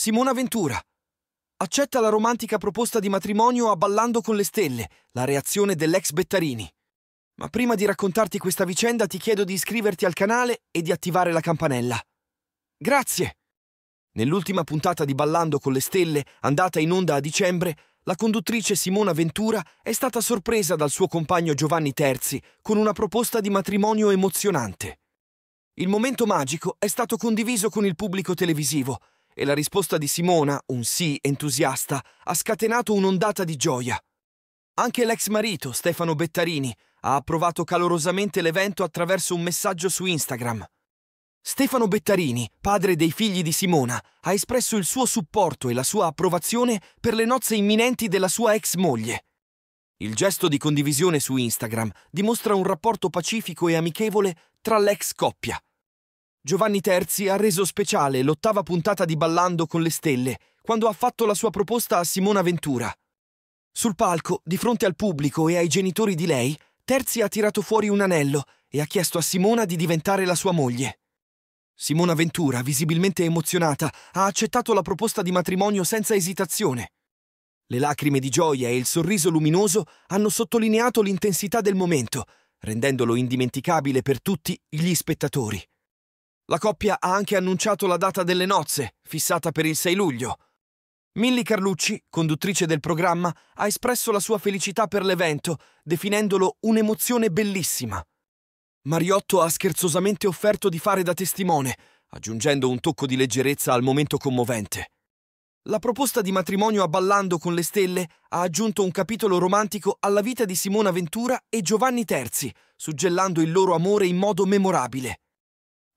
Simona Ventura. Accetta la romantica proposta di matrimonio a Ballando con le Stelle, la reazione dell'ex Bettarini. Ma prima di raccontarti questa vicenda ti chiedo di iscriverti al canale e di attivare la campanella. Grazie! Nell'ultima puntata di Ballando con le Stelle, andata in onda a dicembre, la conduttrice Simona Ventura è stata sorpresa dal suo compagno Giovanni Terzi con una proposta di matrimonio emozionante. Il momento magico è stato condiviso con il pubblico televisivo e la risposta di Simona, un sì entusiasta, ha scatenato un'ondata di gioia. Anche l'ex marito, Stefano Bettarini, ha approvato calorosamente l'evento attraverso un messaggio su Instagram. Stefano Bettarini, padre dei figli di Simona, ha espresso il suo supporto e la sua approvazione per le nozze imminenti della sua ex moglie. Il gesto di condivisione su Instagram dimostra un rapporto pacifico e amichevole tra l'ex coppia. Giovanni Terzi ha reso speciale l'ottava puntata di Ballando con le Stelle, quando ha fatto la sua proposta a Simona Ventura. Sul palco, di fronte al pubblico e ai genitori di lei, Terzi ha tirato fuori un anello e ha chiesto a Simona di diventare la sua moglie. Simona Ventura, visibilmente emozionata, ha accettato la proposta di matrimonio senza esitazione. Le lacrime di gioia e il sorriso luminoso hanno sottolineato l'intensità del momento, rendendolo indimenticabile per tutti gli spettatori. La coppia ha anche annunciato la data delle nozze, fissata per il 6 luglio. Milly Carlucci, conduttrice del programma, ha espresso la sua felicità per l'evento, definendolo un'emozione bellissima. Mariotto ha scherzosamente offerto di fare da testimone, aggiungendo un tocco di leggerezza al momento commovente. La proposta di matrimonio a Ballando con le stelle ha aggiunto un capitolo romantico alla vita di Simona Ventura e Giovanni Terzi, suggellando il loro amore in modo memorabile.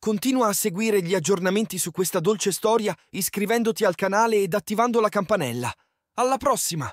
Continua a seguire gli aggiornamenti su questa dolce storia iscrivendoti al canale ed attivando la campanella. Alla prossima!